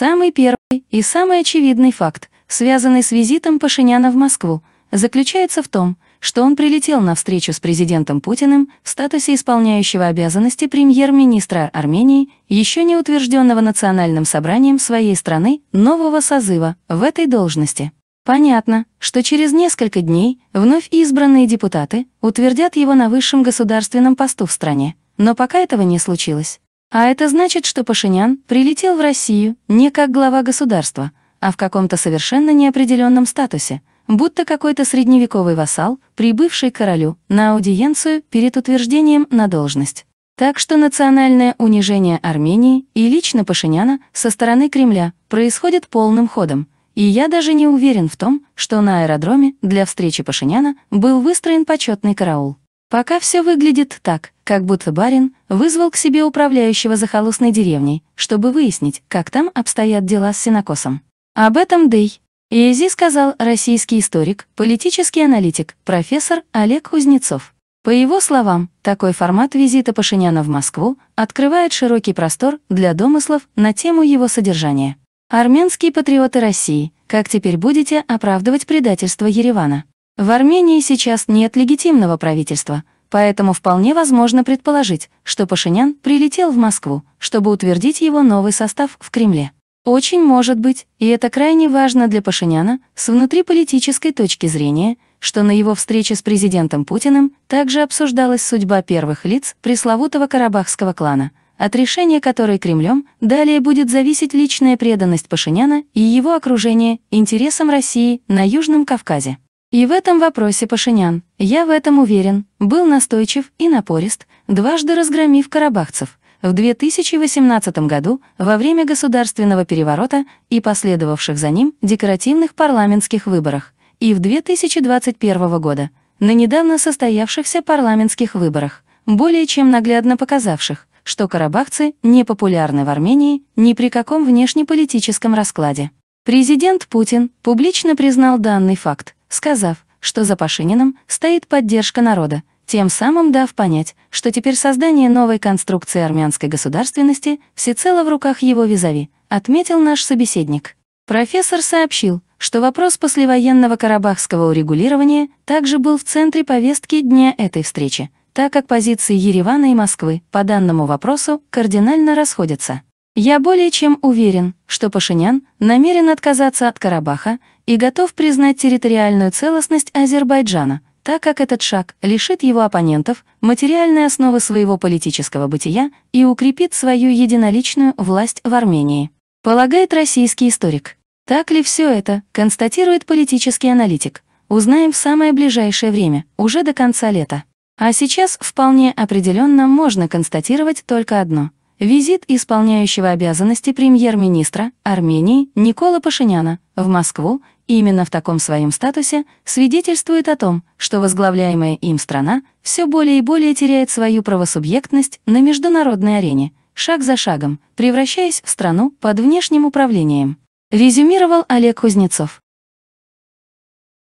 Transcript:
Самый первый и самый очевидный факт, связанный с визитом Пашиняна в Москву, заключается в том, что он прилетел на встречу с президентом Путиным в статусе исполняющего обязанности премьер-министра Армении, еще не утвержденного Национальным собранием своей страны нового созыва в этой должности. Понятно, что через несколько дней вновь избранные депутаты утвердят его на высшем государственном посту в стране. Но пока этого не случилось. А это значит, что Пашинян прилетел в Россию не как глава государства, а в каком-то совершенно неопределенном статусе, будто какой-то средневековый вассал, прибывший к королю на аудиенцию перед утверждением на должность. Так что национальное унижение Армении и лично Пашиняна со стороны Кремля происходит полным ходом, и я даже не уверен в том, что на аэродроме для встречи Пашиняна был выстроен почетный караул. Пока все выглядит так, как будто барин вызвал к себе управляющего захолустной деревней, чтобы выяснить, как там обстоят дела с синокосом. Об этом Дэй. Изи сказал российский историк, политический аналитик, профессор Олег Кузнецов. По его словам, такой формат визита Пашиняна в Москву открывает широкий простор для домыслов на тему его содержания. Армянские патриоты России, как теперь будете оправдывать предательство Еревана? В Армении сейчас нет легитимного правительства, поэтому вполне возможно предположить, что Пашинян прилетел в Москву, чтобы утвердить его новый состав в Кремле. Очень может быть, и это крайне важно для Пашиняна с внутриполитической точки зрения, что на его встрече с президентом Путиным также обсуждалась судьба первых лиц пресловутого карабахского клана, от решения которой Кремлем далее будет зависеть личная преданность Пашиняна и его окружения интересам России на Южном Кавказе. И в этом вопросе Пашинян, я в этом уверен, был настойчив и напорист, дважды разгромив карабахцев в 2018 году во время государственного переворота и последовавших за ним декоративных парламентских выборах, и в 2021 года на недавно состоявшихся парламентских выборах, более чем наглядно показавших, что карабахцы не популярны в Армении ни при каком внешнеполитическом раскладе. Президент Путин публично признал данный факт, сказав, что за Пашининым стоит поддержка народа, тем самым дав понять, что теперь создание новой конструкции армянской государственности всецело в руках его визави, отметил наш собеседник. Профессор сообщил, что вопрос послевоенного карабахского урегулирования также был в центре повестки дня этой встречи, так как позиции Еревана и Москвы по данному вопросу кардинально расходятся. Я более чем уверен, что Пашинян намерен отказаться от Карабаха и готов признать территориальную целостность Азербайджана, так как этот шаг лишит его оппонентов материальной основы своего политического бытия и укрепит свою единоличную власть в Армении. Полагает российский историк. Так ли все это, констатирует политический аналитик. Узнаем в самое ближайшее время, уже до конца лета. А сейчас вполне определенно можно констатировать только одно — Визит исполняющего обязанности премьер-министра Армении Никола Пашиняна в Москву именно в таком своем статусе свидетельствует о том, что возглавляемая им страна все более и более теряет свою правосубъектность на международной арене, шаг за шагом, превращаясь в страну под внешним управлением. Резюмировал Олег Кузнецов.